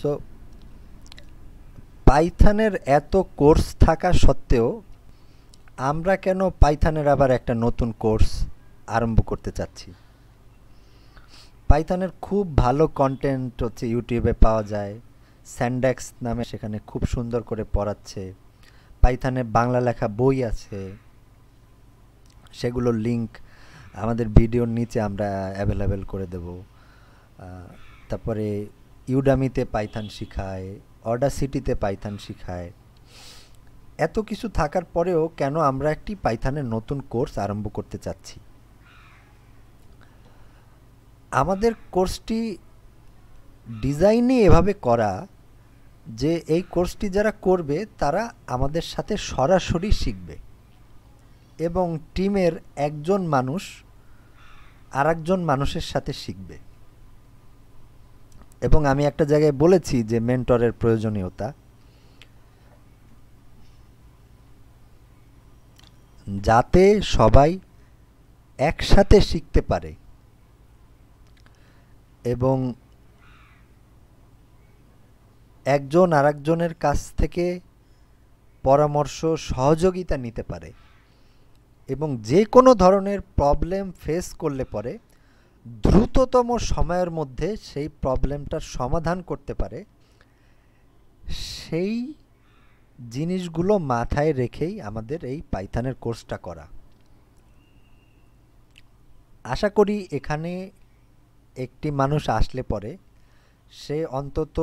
so পাইথানের এত course থাকা সত্ত্বেও আমরা কেন পাইথানের আবার একটা নতুন কোর্স আরম্ভ করতে চাচ্ছি পাইথানের খুব ভালো কন্টেন্ট হচ্ছে ইউটিউবে পাওয়া যায় স্যান্ডেক্স নামে সেখানে খুব সুন্দর করে পড়াচ্ছে পাইথানে বাংলা লেখা বই আছে সেগুলোর লিঙ্ক আমাদের ভিডিওর নিচে আমরা অ্যাভেলেবেল করে দেব তারপরে ইউডামিতে পাইথান শিখায় অডাসিটিতে পাইথান শিখায় এত কিছু থাকার পরেও কেন আমরা একটি পাইথানের নতুন কোর্স আরম্ভ করতে চাচ্ছি আমাদের কোর্সটি ডিজাইনে এভাবে করা যে এই কোর্সটি যারা করবে তারা আমাদের সাথে সরাসরি শিখবে এবং টিমের একজন মানুষ আর মানুষের সাথে শিখবে এবং আমি একটা জায়গায় বলেছি যে মেন্টরের প্রয়োজনীয়তা যাতে সবাই একসাথে শিখতে পারে এবং একজন আরেকজনের কাছ থেকে পরামর্শ সহযোগিতা নিতে পারে এবং যে কোনো ধরনের প্রবলেম ফেস করলে পরে দ্রুততম সময়ের মধ্যে সেই প্রবলেমটার সমাধান করতে পারে সেই জিনিসগুলো মাথায় রেখেই আমাদের এই পাইথানের কোর্সটা করা আশা করি এখানে একটি মানুষ আসলে পরে সে অন্তত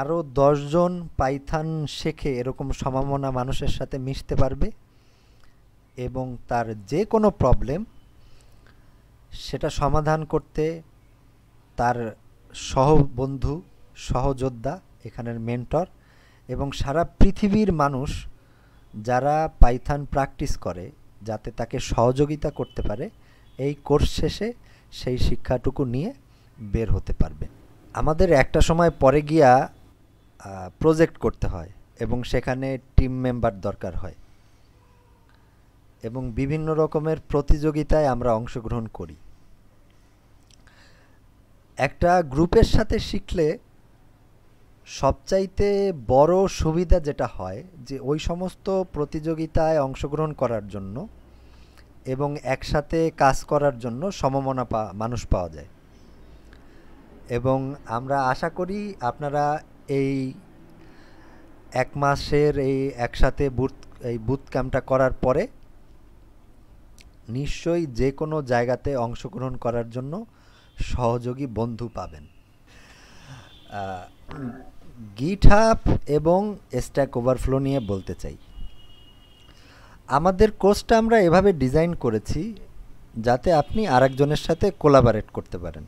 আরও দশজন পাইথান শেখে এরকম সমামনা মানুষের সাথে মিশতে পারবে এবং তার যে কোনো প্রবলেম সেটা সমাধান করতে তার সহবন্ধু সহযোদ্ধা এখানের মেন্টর এবং সারা পৃথিবীর মানুষ যারা পাইথান প্র্যাকটিস করে যাতে তাকে সহযোগিতা করতে পারে এই কোর্স শেষে সেই শিক্ষাটুকু নিয়ে বের হতে পারবে আমাদের একটা সময় পরে গিয়া প্রজেক্ট করতে হয় এবং সেখানে টিম মেম্বার দরকার হয় এবং বিভিন্ন রকমের প্রতিযোগিতায় আমরা অংশগ্রহণ করি একটা গ্রুপের সাথে শিখলে সবচাইতে বড় সুবিধা যেটা হয় যে ওই সমস্ত প্রতিযোগিতায় অংশগ্রহণ করার জন্য এবং একসাথে কাজ করার জন্য সমমনা মানুষ পাওয়া যায় এবং আমরা আশা করি আপনারা এই এক মাসের এই একসাথে বুথ এই বুথ ক্যাম্পটা করার পরে নিশ্চয়ই যে কোনো জায়গাতে অংশগ্রহণ করার জন্য সহযোগী বন্ধু পাবেন গিটহাব এবং স্ট্যাক ওভারফ্লো নিয়ে বলতে চাই আমাদের কোর্সটা আমরা এভাবে ডিজাইন করেছি যাতে আপনি আরেকজনের সাথে কোলাবারেট করতে পারেন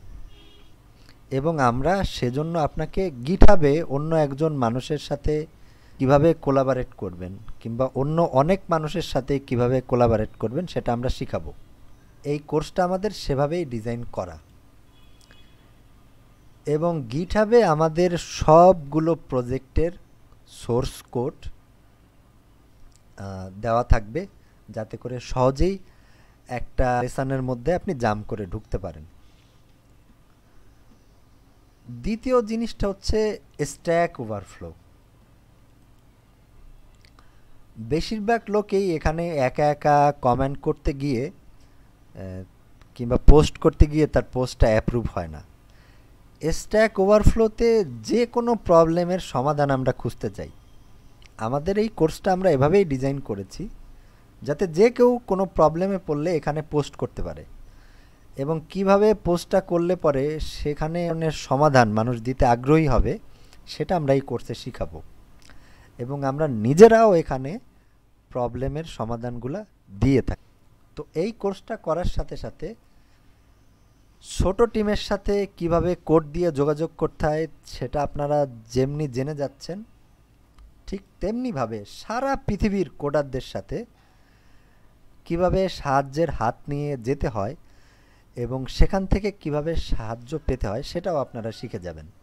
এবং আমরা সেজন্য আপনাকে গিটহাবে অন্য একজন মানুষের সাথে কিভাবে কোলাবারেট করবেন কিংবা অন্য অনেক মানুষের সাথে কিভাবে কোলাবারেট করবেন সেটা আমরা শিখাবো এই কোর্সটা আমাদের সেভাবেই ডিজাইন করা এবং গিট হবে আমাদের সবগুলো প্রজেক্টের সোর্স কোড দেওয়া থাকবে যাতে করে সহজেই একটা লেসানের মধ্যে আপনি জাম করে ঢুকতে পারেন দ্বিতীয় জিনিসটা হচ্ছে স্ট্যাক ওভারফ্লো বেশিরভাগ লোকেই এখানে একা একা কমেন্ট করতে গিয়ে কিংবা পোস্ট করতে গিয়ে তার পোস্টটা অ্যাপ্রুভ হয় না স্ট্যাক ওভারফ্লোতে যে কোনো প্রবলেমের সমাধান আমরা খুঁজতে চাই আমাদের এই কোর্সটা আমরা এভাবেই ডিজাইন করেছি যাতে যে কেউ কোনো প্রবলেমে পড়লে এখানে পোস্ট করতে পারে এবং কিভাবে পোস্টটা করলে পরে সেখানে সমাধান মানুষ দিতে আগ্রহী হবে সেটা আমরা এই কোর্সে শিখাবো এবং আমরা নিজেরাও এখানে প্রবলেমের সমাধানগুলো দিয়ে থাকি তো এই কোর্সটা করার সাথে সাথে ছোট টিমের সাথে কিভাবে কোড দিয়ে যোগাযোগ করতে হয় সেটা আপনারা যেমনি জেনে যাচ্ছেন ঠিক তেমনিভাবে সারা পৃথিবীর কোডারদের সাথে কিভাবে সাহায্যের হাত নিয়ে যেতে হয় এবং সেখান থেকে কিভাবে সাহায্য পেতে হয় সেটাও আপনারা শিখে যাবেন